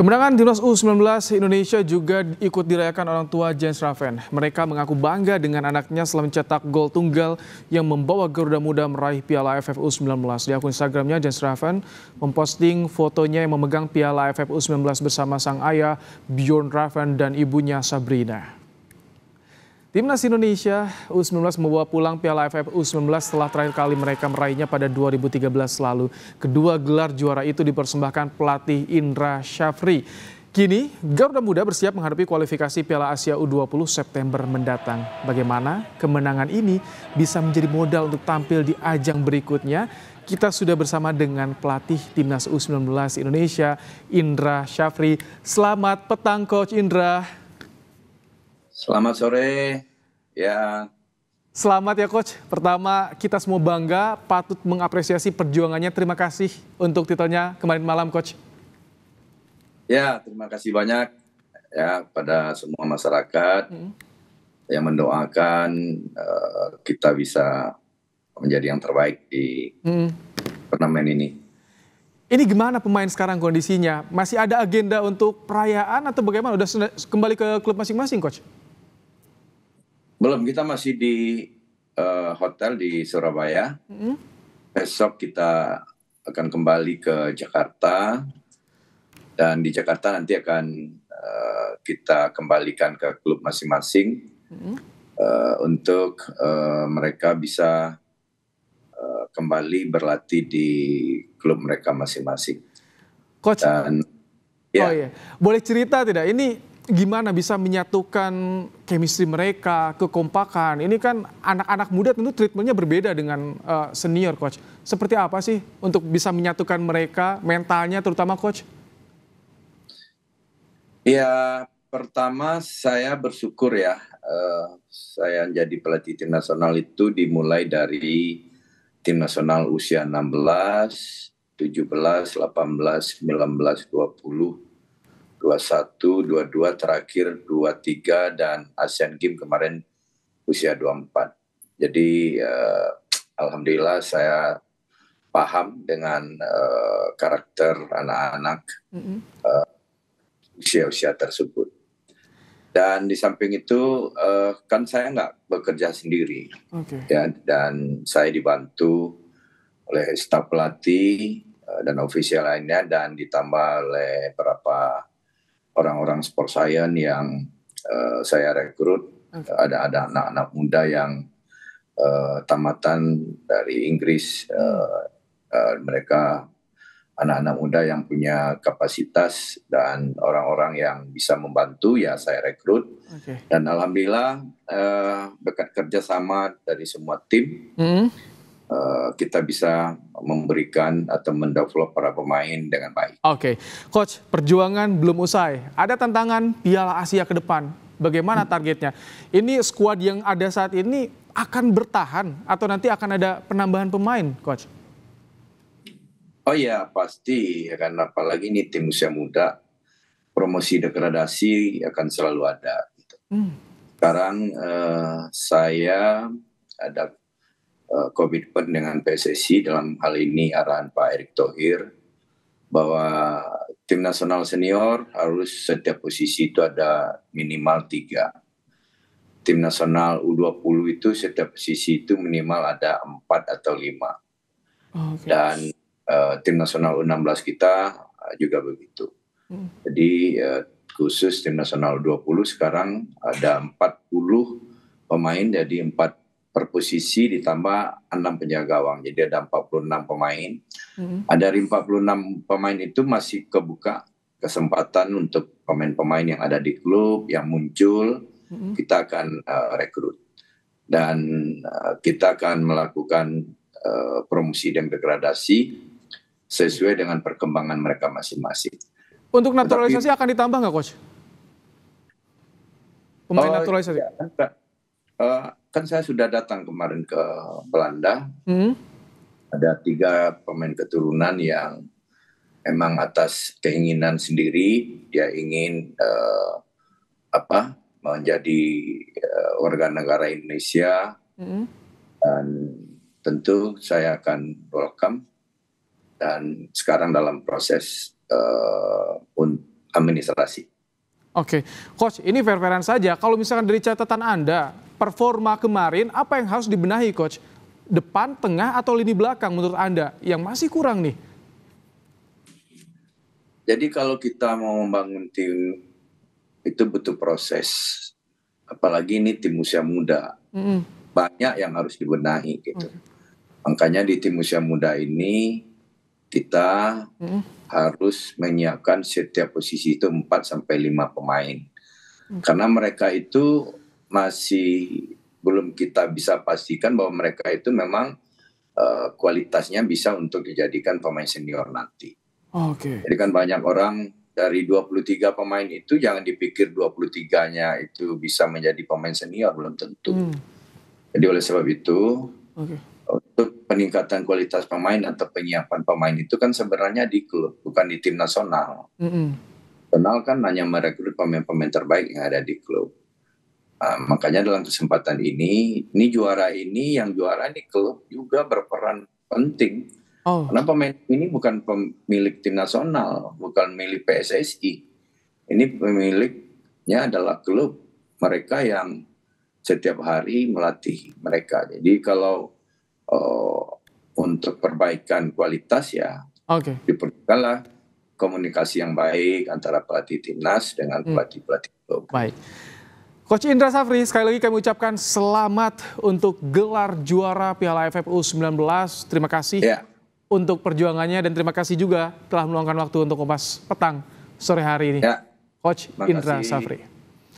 Kemenangan timnas U19 Indonesia juga ikut dirayakan orang tua Jens Raven. Mereka mengaku bangga dengan anaknya setelah mencetak gol tunggal yang membawa Garuda Muda meraih Piala AFF U19. Di akun Instagramnya, Jens Raven memposting fotonya yang memegang Piala AFF U19 bersama sang ayah Bjorn Raven dan ibunya Sabrina. Timnas Indonesia U19 membawa pulang Piala AFF U19 setelah terakhir kali mereka meraihnya pada 2013 lalu. Kedua gelar juara itu dipersembahkan pelatih Indra Syafri. Kini, Garuda Muda bersiap menghadapi kualifikasi Piala Asia U20 September mendatang. Bagaimana kemenangan ini bisa menjadi modal untuk tampil di ajang berikutnya? Kita sudah bersama dengan pelatih Timnas U19 Indonesia, Indra Syafri. Selamat petang Coach Indra. Selamat sore. Ya. Selamat ya coach. Pertama kita semua bangga patut mengapresiasi perjuangannya. Terima kasih untuk titelnya kemarin malam coach. Ya, terima kasih banyak ya pada semua masyarakat hmm. yang mendoakan uh, kita bisa menjadi yang terbaik di hmm. turnamen ini. Ini gimana pemain sekarang kondisinya? Masih ada agenda untuk perayaan atau bagaimana? Udah kembali ke klub masing-masing, coach? Belum, kita masih di uh, hotel di Surabaya. Mm. Besok kita akan kembali ke Jakarta dan di Jakarta nanti akan uh, kita kembalikan ke klub masing-masing uh, untuk uh, mereka bisa uh, kembali berlatih di klub mereka masing-masing. Coach. Dan, ya. Oh iya, boleh cerita tidak? Ini gimana bisa menyatukan chemistry mereka, kekompakan. Ini kan anak-anak muda tentu treatmentnya berbeda dengan uh, senior, coach. Seperti apa sih untuk bisa menyatukan mereka mentalnya, terutama coach? Ya, pertama saya bersyukur ya, uh, saya jadi pelatih tim nasional itu dimulai dari tim nasional usia 16, 17, 18, 19, 20 21, 22, terakhir 23 dan ASEAN Games kemarin usia 24. Jadi eh, alhamdulillah saya paham dengan eh, karakter anak-anak mm-hmm. eh, usia-usia tersebut. Dan di samping itu uh, kan saya nggak bekerja sendiri, okay. ya, dan saya dibantu oleh staf pelatih uh, dan ofisial lainnya dan ditambah oleh beberapa orang-orang sport science yang uh, saya rekrut okay. ada ada anak-anak muda yang uh, tamatan dari Inggris uh, uh, mereka anak-anak muda yang punya kapasitas dan orang-orang yang bisa membantu ya saya rekrut okay. dan alhamdulillah uh, berkat kerjasama dari semua tim mm. Eh, kita bisa memberikan atau mendevelop para pemain dengan baik. Oke, okay. coach, perjuangan belum usai. Ada tantangan Piala Asia ke depan. Bagaimana targetnya? Ini skuad yang ada saat ini akan bertahan atau nanti akan ada penambahan pemain, coach? Oh ya pasti, ya karena apalagi ini tim usia muda, promosi degradasi akan selalu ada. Gitu. Hmm. Sekarang uh, saya ada Eh, komitmen dengan PSSI dalam hal ini arahan Pak Erick Thohir bahwa tim nasional senior harus setiap posisi itu ada minimal tiga. Tim nasional U20 itu setiap posisi itu minimal ada empat atau lima. Oh, Dan uh, tim nasional U16 kita eh, juga begitu. Hmm. Jadi uh, khusus tim nasional U20 sekarang ada 40 pemain jadi empat per posisi ditambah 6 penjaga gawang. Jadi ada 46 pemain. Hmm. Ada 46 pemain itu masih kebuka kesempatan untuk pemain-pemain yang ada di klub yang muncul hmm. kita akan uh, rekrut dan uh, kita akan melakukan uh, promosi dan degradasi sesuai dengan perkembangan mereka masing-masing. Untuk naturalisasi Tetapi, akan ditambah nggak, coach? Pemain oh, naturalisasi. Ya, uh, kan saya sudah datang kemarin ke Belanda. Hmm. Ada tiga pemain keturunan yang emang atas keinginan sendiri dia ingin uh, apa menjadi uh, warga negara Indonesia hmm. dan tentu saya akan welcome dan sekarang dalam proses uh, administrasi. Oke, okay. coach, ini fair-fairan saja. Kalau misalkan dari catatan Anda, performa kemarin, apa yang harus dibenahi coach? Depan, tengah, atau lini belakang menurut Anda yang masih kurang nih? Jadi kalau kita mau membangun tim itu butuh proses. Apalagi ini tim usia muda. Mm Banyak yang harus dibenahi gitu. Mm Makanya di tim usia muda ini kita mm harus menyiapkan setiap posisi itu 4 5 pemain. Mm Karena mereka itu masih belum kita bisa pastikan bahwa mereka itu memang uh, kualitasnya bisa untuk dijadikan pemain senior nanti. Oh, Oke. Okay. Jadi kan banyak orang dari 23 pemain itu jangan dipikir 23-nya itu bisa menjadi pemain senior belum tentu. Hmm. Jadi oleh sebab itu okay. untuk peningkatan kualitas pemain atau penyiapan pemain itu kan sebenarnya di klub bukan di tim nasional. Mm -hmm. Nasional kan hanya merekrut pemain-pemain terbaik yang ada di klub. Nah, makanya dalam kesempatan ini, ini juara ini yang juara ini klub juga berperan penting. Oh. Karena pemain ini bukan pemilik tim nasional, bukan milik PSSI. Ini pemiliknya adalah klub mereka yang setiap hari melatih mereka. Jadi kalau uh, untuk perbaikan kualitas ya okay. diperlukanlah komunikasi yang baik antara pelatih timnas dengan hmm. pelatih pelatih klub. Baik. Coach Indra Safri, sekali lagi kami ucapkan selamat untuk gelar juara Piala AFF U19. Terima kasih yeah. untuk perjuangannya dan terima kasih juga telah meluangkan waktu untuk kompas petang sore hari ini. Yeah. Coach Makasih. Indra Safri.